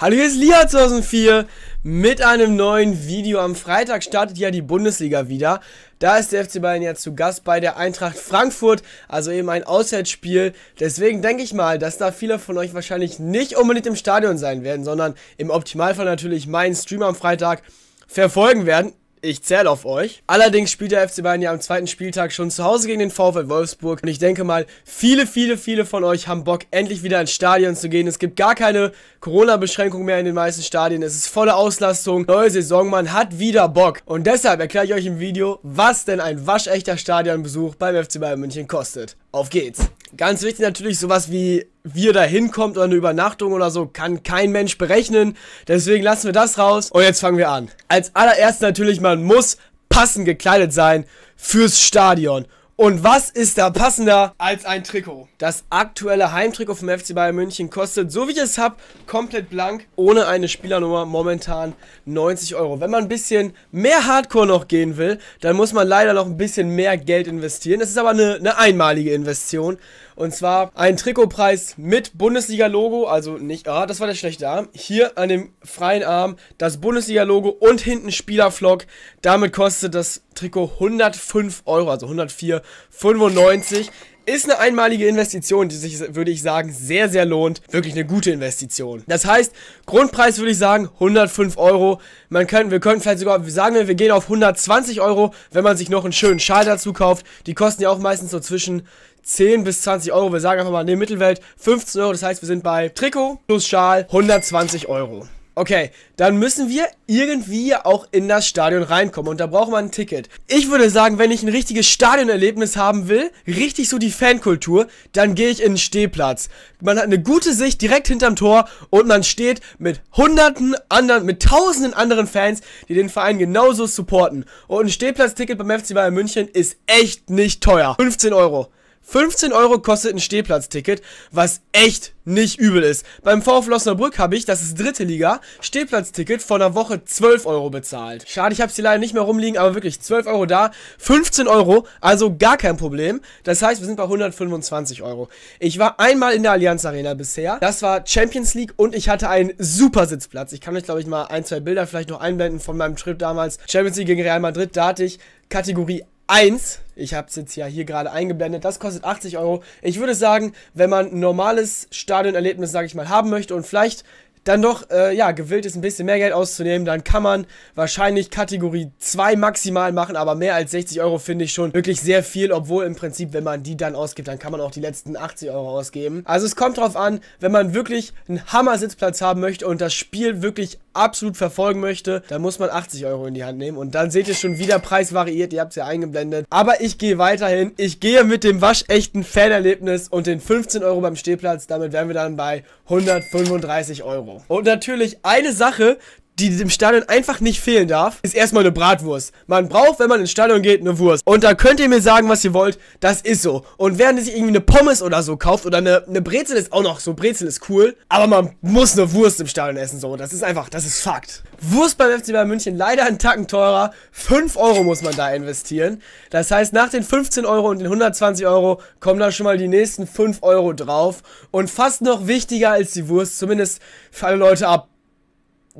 Hallo, hier ist Lia 2004 mit einem neuen Video. Am Freitag startet ja die Bundesliga wieder. Da ist der FC Bayern ja zu Gast bei der Eintracht Frankfurt, also eben ein Auswärtsspiel. Deswegen denke ich mal, dass da viele von euch wahrscheinlich nicht unbedingt im Stadion sein werden, sondern im Optimalfall natürlich meinen Stream am Freitag verfolgen werden. Ich zähle auf euch. Allerdings spielt der FC Bayern ja am zweiten Spieltag schon zu Hause gegen den VfL Wolfsburg. Und ich denke mal, viele, viele, viele von euch haben Bock, endlich wieder ins Stadion zu gehen. Es gibt gar keine Corona-Beschränkung mehr in den meisten Stadien. Es ist volle Auslastung. Neue Saison, man hat wieder Bock. Und deshalb erkläre ich euch im Video, was denn ein waschechter Stadionbesuch beim FC Bayern München kostet. Auf geht's. Ganz wichtig natürlich, sowas wie wie ihr da hinkommt oder eine Übernachtung oder so, kann kein Mensch berechnen. Deswegen lassen wir das raus und jetzt fangen wir an. Als allererstes natürlich, man muss passend gekleidet sein fürs Stadion. Und was ist da passender als ein Trikot? Das aktuelle Heimtrikot vom FC Bayern München kostet, so wie ich es habe, komplett blank, ohne eine Spielernummer, momentan 90 Euro. Wenn man ein bisschen mehr Hardcore noch gehen will, dann muss man leider noch ein bisschen mehr Geld investieren. Das ist aber eine, eine einmalige Investition. Und zwar ein Trikotpreis mit Bundesliga-Logo, also nicht, ah, das war der schlechte Arm. Hier an dem freien Arm das Bundesliga-Logo und hinten Spieler-Flock. Damit kostet das Trikot 105 Euro, also 104,95. Ist eine einmalige Investition, die sich, würde ich sagen, sehr, sehr lohnt. Wirklich eine gute Investition. Das heißt, Grundpreis würde ich sagen 105 Euro. Man kann, wir können vielleicht sogar sagen, wir gehen auf 120 Euro, wenn man sich noch einen schönen Schal dazu kauft. Die kosten ja auch meistens so zwischen 10 bis 20 Euro. Wir sagen einfach mal in der Mittelwelt 15 Euro. Das heißt, wir sind bei Trikot plus Schal 120 Euro. Okay, dann müssen wir irgendwie auch in das Stadion reinkommen und da braucht man ein Ticket. Ich würde sagen, wenn ich ein richtiges Stadionerlebnis haben will, richtig so die Fankultur, dann gehe ich in den Stehplatz. Man hat eine gute Sicht direkt hinterm Tor und man steht mit hunderten anderen, mit tausenden anderen Fans, die den Verein genauso supporten. Und ein Stehplatzticket beim FC Bayern München ist echt nicht teuer. 15 Euro. 15 Euro kostet ein Stehplatzticket, was echt nicht übel ist. Beim VfL Osnabrück habe ich, das ist dritte Liga, Stehplatzticket vor einer Woche 12 Euro bezahlt. Schade, ich habe sie leider nicht mehr rumliegen, aber wirklich 12 Euro da, 15 Euro, also gar kein Problem. Das heißt, wir sind bei 125 Euro. Ich war einmal in der Allianz Arena bisher, das war Champions League und ich hatte einen super Sitzplatz. Ich kann euch, glaube ich, mal ein, zwei Bilder vielleicht noch einblenden von meinem Trip damals. Champions League gegen Real Madrid, da hatte ich Kategorie 1. Ich habe es jetzt ja hier gerade eingeblendet. Das kostet 80 Euro. Ich würde sagen, wenn man ein normales Stadionerlebnis, sage ich mal, haben möchte und vielleicht dann doch, äh, ja, gewillt ist, ein bisschen mehr Geld auszunehmen, dann kann man wahrscheinlich Kategorie 2 maximal machen, aber mehr als 60 Euro finde ich schon wirklich sehr viel, obwohl im Prinzip, wenn man die dann ausgibt, dann kann man auch die letzten 80 Euro ausgeben. Also es kommt drauf an, wenn man wirklich einen Hammer-Sitzplatz haben möchte und das Spiel wirklich absolut verfolgen möchte, dann muss man 80 Euro in die Hand nehmen und dann seht ihr schon wieder Preis variiert, ihr habt es ja eingeblendet. Aber ich gehe weiterhin, ich gehe mit dem waschechten Fanerlebnis und den 15 Euro beim Stehplatz, damit wären wir dann bei 135 Euro. Und natürlich eine Sache, die dem Stadion einfach nicht fehlen darf, ist erstmal eine Bratwurst. Man braucht, wenn man ins Stadion geht, eine Wurst. Und da könnt ihr mir sagen, was ihr wollt, das ist so. Und während ihr sich irgendwie eine Pommes oder so kauft oder eine, eine Brezel ist auch noch so, Brezel ist cool, aber man muss eine Wurst im Stadion essen, so. Das ist einfach, das ist Fakt. Wurst beim FC Bayern München leider einen Tacken teurer. 5 Euro muss man da investieren. Das heißt, nach den 15 Euro und den 120 Euro kommen da schon mal die nächsten 5 Euro drauf. Und fast noch wichtiger als die Wurst, zumindest für alle Leute ab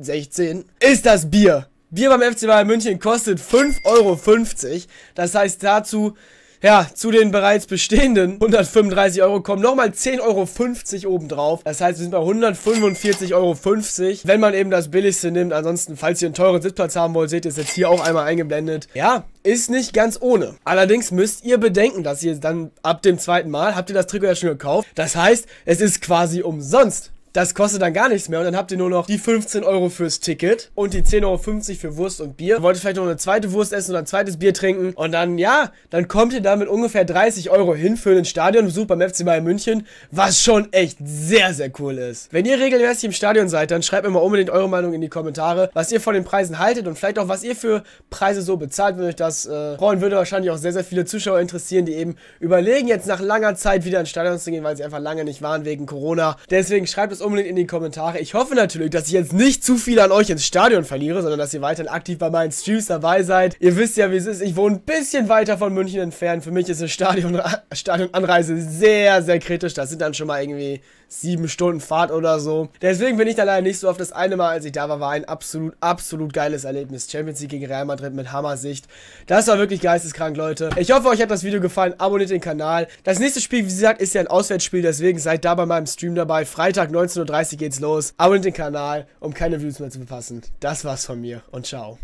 16 ist das Bier. Bier beim FC Bayern München kostet 5,50 Euro. Das heißt dazu, ja, zu den bereits bestehenden 135 Euro kommen nochmal 10,50 Euro obendrauf. Das heißt, wir sind bei 145,50 Euro, wenn man eben das billigste nimmt. Ansonsten, falls ihr einen teuren Sitzplatz haben wollt, seht ihr es jetzt hier auch einmal eingeblendet. Ja, ist nicht ganz ohne. Allerdings müsst ihr bedenken, dass ihr dann ab dem zweiten Mal, habt ihr das Trikot ja schon gekauft. Das heißt, es ist quasi umsonst. Das kostet dann gar nichts mehr und dann habt ihr nur noch die 15 Euro fürs Ticket und die 10,50 Euro für Wurst und Bier. Wollt ihr vielleicht noch eine zweite Wurst essen oder ein zweites Bier trinken und dann, ja, dann kommt ihr damit ungefähr 30 Euro hin für einen Stadionbesuch beim FC Bayern München, was schon echt sehr, sehr cool ist. Wenn ihr regelmäßig im Stadion seid, dann schreibt mir mal unbedingt eure Meinung in die Kommentare, was ihr von den Preisen haltet und vielleicht auch, was ihr für Preise so bezahlt, wenn euch das äh, freuen würde. Wahrscheinlich auch sehr, sehr viele Zuschauer interessieren, die eben überlegen, jetzt nach langer Zeit wieder ins Stadion zu gehen, weil sie einfach lange nicht waren wegen Corona. Deswegen schreibt es unbedingt in die Kommentare. Ich hoffe natürlich, dass ich jetzt nicht zu viel an euch ins Stadion verliere, sondern dass ihr weiterhin aktiv bei meinen Streams dabei seid. Ihr wisst ja, wie es ist. Ich wohne ein bisschen weiter von München entfernt. Für mich ist eine Stadion Stadionanreise sehr, sehr kritisch. Das sind dann schon mal irgendwie sieben Stunden Fahrt oder so. Deswegen bin ich da leider nicht so oft. Das eine Mal, als ich da war, war ein absolut, absolut geiles Erlebnis. Champions League gegen Real Madrid mit Hammer-Sicht. Das war wirklich geisteskrank, Leute. Ich hoffe, euch hat das Video gefallen. Abonniert den Kanal. Das nächste Spiel, wie gesagt, ist ja ein Auswärtsspiel. Deswegen seid da bei meinem Stream dabei. Freitag, 19. 19.30 Uhr geht's los. Abonniert den Kanal, um keine Views mehr zu verpassen. Das war's von mir und ciao.